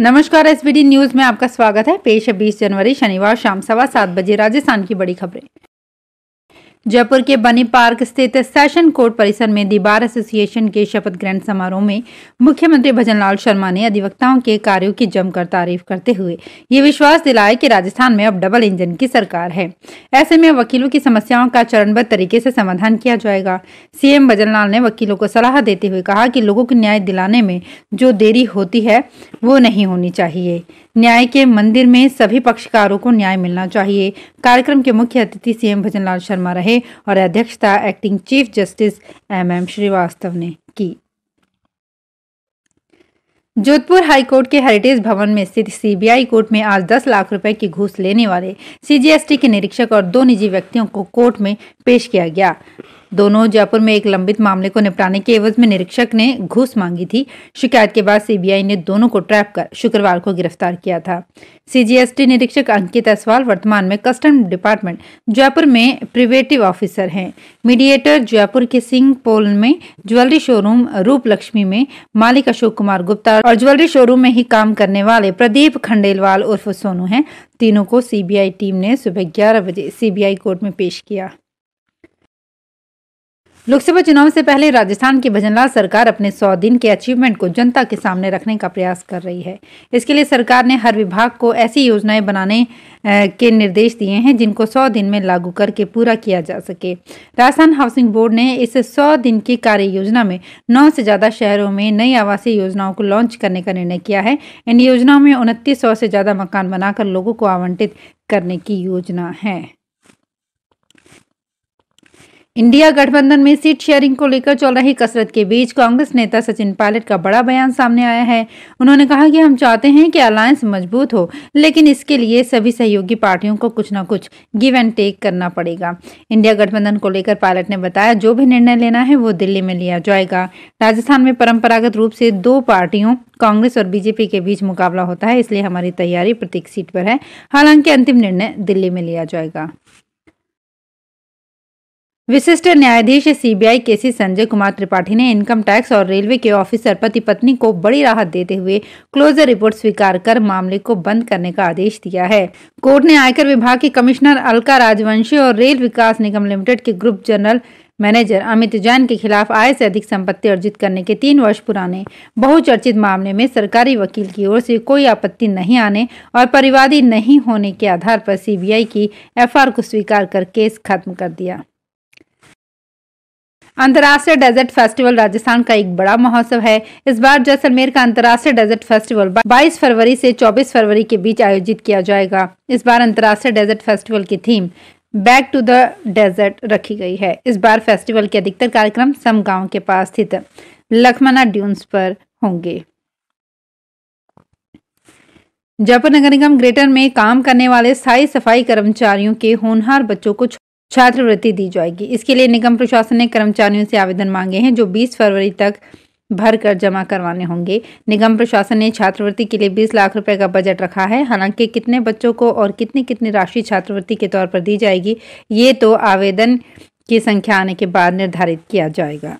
नमस्कार SBD news में आपका स्वागत है पेश है 20 जनवरी शनिवार शाम सवा सात बजे राजस्थान की बड़ी खबरें जयपुर के बनी पार्क स्थित सेशन कोर्ट परिसर में दी बार एसोसिएशन के शपथ ग्रहण समारोह में मुख्यमंत्री भजनलाल शर्मा ने अधिवक्ताओं के कार्यों की जमकर तारीफ करते हुए ये विश्वास दिलाया कि राजस्थान में अब डबल इंजन की सरकार है ऐसे में वकीलों की समस्याओं का चरणबद्ध तरीके से समाधान किया जाएगा सीएम भजन ने वकीलों को सलाह देते हुए कहा कि लोगों को न्याय दिलाने में जो देरी होती है वो नहीं होनी चाहिए न्याय के मंदिर में सभी पक्षकारों को न्याय मिलना चाहिए कार्यक्रम के मुख्य अतिथि सीएम भजनलाल शर्मा रहे और अध्यक्षता acting chief justice M M Shrivastava ने की जोधपुर हाईकोर्ट के हेरिटेज भवन में स्थित सीबीआई कोर्ट में आज 10 लाख रुपए की घूस लेने वाले सीजीएसटी के निरीक्षक और दो निजी व्यक्तियों को कोर्ट में पेश किया गया दोनों जयपुर में एक लंबित मामले को निपटाने के एवज में निरीक्षक ने घूस मांगी थी शिकायत के बाद सीबीआई ने दोनों को ट्रैप कर शुक्रवार को गिरफ्तार किया था सीजीएसटी निरीक्षक अंकित असवाल वर्तमान में कस्टम डिपार्टमेंट जयपुर में प्रिवेटिव ऑफिसर हैं मीडिएटर जयपुर के सिंह पोल में ज्वेलरी शोरूम रूप लक्ष्मी में मालिक अशोक कुमार गुप्ता और ज्वेलरी शोरूम में ही काम करने वाले प्रदीप खंडेलवाल उर्फ सोनू हैं तीनों को सीबीआई टीम ने सुबह ग्यारह बजे सीबीआई कोर्ट में पेश किया लोकसभा चुनाव से पहले राजस्थान की भजनलाल सरकार अपने 100 दिन के अचीवमेंट को जनता के सामने रखने का प्रयास कर रही है इसके लिए सरकार ने हर विभाग को ऐसी योजनाएं बनाने के निर्देश दिए हैं जिनको 100 दिन में लागू करके पूरा किया जा सके राजस्थान हाउसिंग बोर्ड ने इस 100 दिन की कार्य योजना में नौ से ज़्यादा शहरों में नई आवासीय योजनाओं को लॉन्च करने का निर्णय किया है इन योजनाओं में उनतीस से ज़्यादा मकान बनाकर लोगों को आवंटित करने की योजना है इंडिया गठबंधन में सीट शेयरिंग को लेकर चल रही कसरत के बीच कांग्रेस नेता सचिन पायलट का बड़ा बयान सामने आया है उन्होंने कहा कि हम चाहते हैं कि अलायंस मजबूत हो लेकिन इसके लिए सभी सहयोगी पार्टियों को कुछ ना कुछ गिव एंड टेक करना पड़ेगा इंडिया गठबंधन को लेकर पायलट ने बताया जो भी निर्णय लेना है वो दिल्ली में लिया जाएगा राजस्थान में परम्परागत रूप से दो पार्टियों कांग्रेस और बीजेपी के बीच मुकाबला होता है इसलिए हमारी तैयारी प्रत्येक सीट पर है हालांकि अंतिम निर्णय दिल्ली में लिया जाएगा विशिष्ट न्यायाधीश सीबीआई केसी संजय कुमार त्रिपाठी ने इनकम टैक्स और रेलवे के ऑफिसर पति पत्नी को बड़ी राहत देते हुए क्लोजर रिपोर्ट स्वीकार कर मामले को बंद करने का आदेश दिया है कोर्ट ने आयकर विभाग के कमिश्नर अलका राजवंशी और रेल विकास निगम लिमिटेड के group general manager Amit Jain के खिलाफ आय से अधिक संपत्ति अर्जित करने के तीन वर्ष पुराने बहुचर्चित मामले में सरकारी वकील की ओर से कोई आपत्ति नहीं आने और परिवादी नहीं होने के आधार पर सीबीआई की एफआर को स्वीकार कर केस खत्म कर दिया अंतर्राष्ट्रीय डेजर्ट फेस्टिवल राजस्थान का एक बड़ा महोत्सव है इस बार जैसलमेर का अंतर्राष्ट्रीय डेजर्ट फेस्टिवल 22 फरवरी से 24 फरवरी के बीच आयोजित किया जाएगा इस बार अंतर्राष्ट्रीय डेजर्ट फेस्टिवल की theme back to the desert रखी गई है इस बार फेस्टिवल के अधिकतर कार्यक्रम सम गाँव के पास स्थित लखमाना ड्यून्स पर होंगे जयपुर नगर निगम ग्रेटर में काम करने वाले स्थायी सफाई कर्मचारियों के होनहार बच्चों को छात्रवृत्ति दी जाएगी इसके लिए निगम प्रशासन ने कर्मचारियों से आवेदन मांगे हैं जो 20 फरवरी तक भर कर जमा करवाने होंगे निगम प्रशासन ने छात्रवृत्ति के लिए 20 लाख रुपए का बजट रखा है हालांकि कितने बच्चों को और कितनी कितनी राशि छात्रवृत्ति के तौर पर दी जाएगी ये तो आवेदन की संख्या आने के बाद निर्धारित किया जाएगा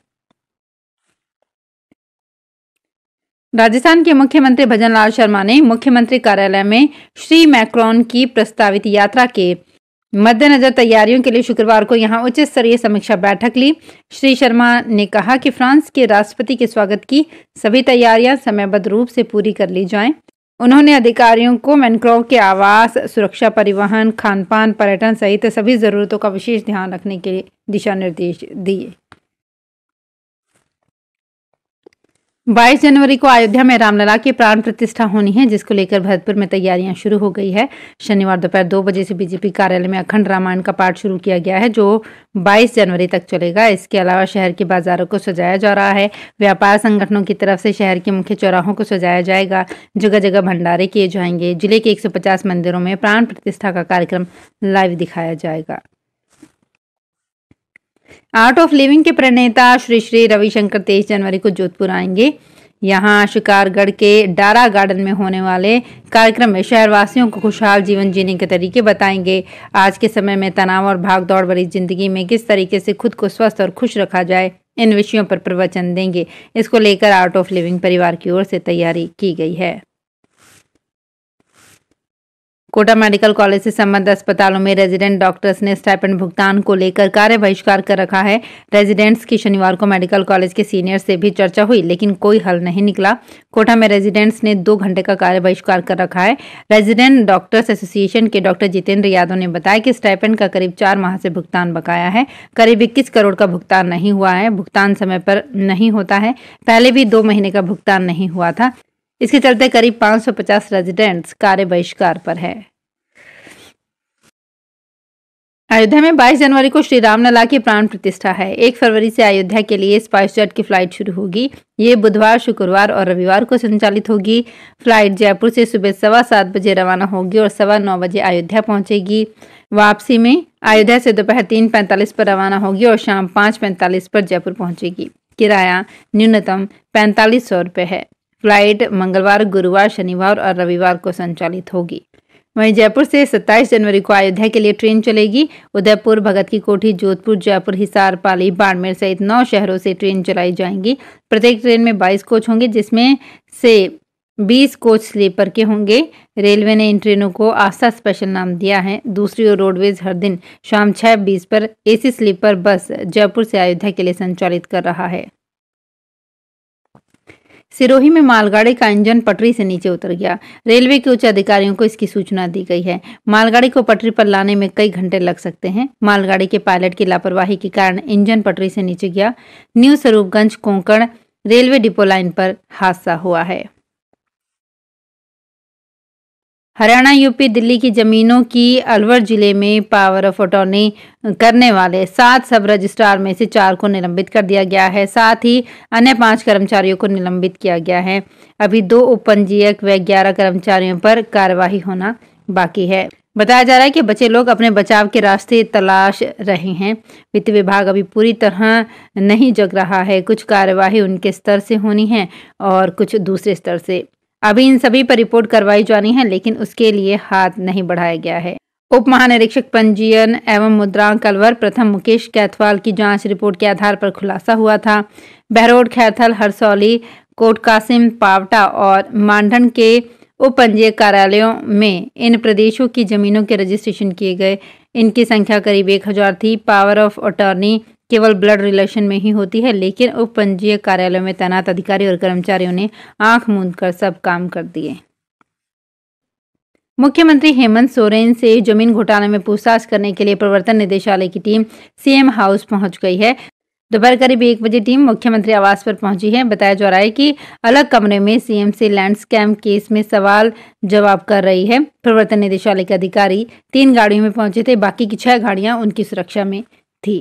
राजस्थान के मुख्यमंत्री भजनलाल शर्मा ने मुख्यमंत्री कार्यालय में श्री मैक्रॉन की प्रस्तावित यात्रा के मद्देनजर तैयारियों के लिए शुक्रवार को यहां उच्च स्तरीय समीक्षा बैठक ली श्री शर्मा ने कहा कि फ्रांस के राष्ट्रपति के स्वागत की सभी तैयारियां समयबद्ध रूप से पूरी कर ली जाएं। उन्होंने अधिकारियों को मैनक्रोव के आवास सुरक्षा परिवहन खान पान पर्यटन सहित सभी जरूरतों का विशेष ध्यान रखने के दिशा निर्देश दिए 22 जनवरी को अयोध्या में रामलला की प्राण प्रतिष्ठा होनी है जिसको लेकर भरतपुर में तैयारियां शुरू हो गई है शनिवार दोपहर दो बजे से बीजेपी कार्यालय में अखंड रामायण का पाठ शुरू किया गया है जो 22 जनवरी तक चलेगा इसके अलावा शहर के बाजारों को सजाया जा रहा है व्यापार संगठनों की तरफ से शहर के मुख्य चौराहों को सजाया जाएगा जगह जगह भंडारे किए जाएंगे जिले के एक मंदिरों में प्राण प्रतिष्ठा का कार्यक्रम लाइव दिखाया जाएगा आर्ट ऑफ लिविंग के प्रणेता श्री श्री रविशंकर तेईस जनवरी को जोधपुर आएंगे यहाँ शिकारगढ़ के डारा गार्डन में होने वाले कार्यक्रम में शहरवासियों को खुशहाल जीवन जीने के तरीके बताएंगे आज के समय में तनाव और भागदौड़ भरी जिंदगी में किस तरीके से खुद को स्वस्थ और खुश रखा जाए इन विषयों पर प्रवचन देंगे इसको लेकर आर्ट ऑफ लिविंग परिवार की ओर से तैयारी की गई है कोटा मेडिकल कॉलेज से संबद्ध अस्पतालों में रेजिडेंट डॉक्टर्स ने स्टाइपेंड भुगतान को लेकर कार्य बहिष्कार कर रखा है रेजिडेंट्स की शनिवार को मेडिकल कॉलेज के सीनियर से भी चर्चा हुई लेकिन कोई हल नहीं निकला कोटा में रेजिडेंट्स ने दो घंटे का कार्य बहिष्कार कर रखा है रेजिडेंट डॉक्टर्स एसोसिएशन के डॉक्टर जितेंद्र यादव ने बताया कि स्टाइपेंड का करीब चार माह से भुगतान बकाया है करीब इक्कीस करोड़ का भुगतान नहीं हुआ है भुगतान समय पर नहीं होता है पहले भी दो महीने का भुगतान नहीं हुआ था इसके चलते करीब 550 रेजिडेंट्स कार्य बहिष्कार पर है अयोध्या में 22 जनवरी को श्री रामलला की प्राण प्रतिष्ठा है एक फरवरी से अयोध्या के लिए स्पाइस जेट की फ्लाइट शुरू होगी ये बुधवार शुक्रवार और रविवार को संचालित होगी फ्लाइट जयपुर से सुबह सवा सात बजे रवाना होगी और सवा नौ बजे अयोध्या पहुंचेगी वापसी में अयोध्या से दोपहर तीन पैंतालीस पर रवाना होगी और शाम पाँच पैंतालीस पर जयपुर पहुँचेगी किराया न्यूनतम पैंतालीस सौ है फ्लाइट मंगलवार गुरुवार शनिवार और रविवार को संचालित होगी वहीं जयपुर से 27 जनवरी को अयोध्या के लिए ट्रेन चलेगी उदयपुर भगत की कोठी जोधपुर जयपुर हिसार पाली बाड़मेर सहित नौ शहरों से ट्रेन चलाई जाएंगी प्रत्येक ट्रेन में 22 कोच होंगे जिसमें से 20 कोच स्लीपर के होंगे रेलवे ने इन ट्रेनों को आस्था स्पेशल नाम दिया है दूसरी ओर रोडवेज हर दिन शाम छः बीस पर ए स्लीपर बस जयपुर से अयोध्या के लिए संचालित कर रहा है सिरोही में मालगाड़ी का इंजन पटरी से नीचे उतर गया रेलवे के उच्च अधिकारियों को इसकी सूचना दी गई है मालगाड़ी को पटरी पर लाने में कई घंटे लग सकते हैं मालगाड़ी के पायलट की लापरवाही के कारण इंजन पटरी से नीचे गया new Swaroopganj Konkan railway depot line पर हादसा हुआ है हरियाणा यूपी दिल्ली की जमीनों की अलवर जिले में पावर ऑफ अटॉर्नी करने वाले सात सब रजिस्ट्रार में से चार को निलंबित कर दिया गया है साथ ही अन्य पांच कर्मचारियों को निलंबित किया गया है अभी दो उप पंजीयक व ग्यारह कर्मचारियों पर कार्यवाही होना बाकी है बताया जा रहा है कि बचे लोग अपने बचाव के रास्ते तलाश रहे हैं वित्त विभाग अभी पूरी तरह नहीं जग रहा है कुछ कार्यवाही उनके स्तर से होनी है और कुछ दूसरे स्तर से अभी इन सभी पर रिपोर्ट करवाई जानी है लेकिन उसके लिए हाथ नहीं बढ़ाया गया है उप महानिरीक्षक पंजीयन एवं मुद्रांक कलवर प्रथम मुकेश कैथवाल की जांच रिपोर्ट के आधार पर खुलासा हुआ था बहरोड खैथल हरसौली कोट कासिम पावटा और मांडन के उप पंजीयक कार्यालयों में इन प्रदेशों की जमीनों के रजिस्ट्रेशन किए गए इनकी संख्या करीब एक हज़ार थी पावर ऑफ अटॉर्नी केवल ब्लड रिलेशन में ही होती है लेकिन उपपंजीय कार्यालय में तैनात अधिकारी और कर्मचारियों ने आंख मूंद कर सब काम कर दिए मुख्यमंत्री हेमंत सोरेन से जमीन घोटाले में पूछताछ करने के लिए प्रवर्तन निदेशालय की टीम सीएम हाउस पहुंच गई है दोपहर करीब एक बजे टीम मुख्यमंत्री आवास पर पहुंची है बताया जा रहा है कि अलग कमरे में सीएम से लैंड स्कैम केस में सवाल जवाब कर रही है प्रवर्तन निदेशालय के अधिकारी तीन गाड़ियों में पहुंचे थे बाकी की छह गाड़ियां उनकी सुरक्षा में थी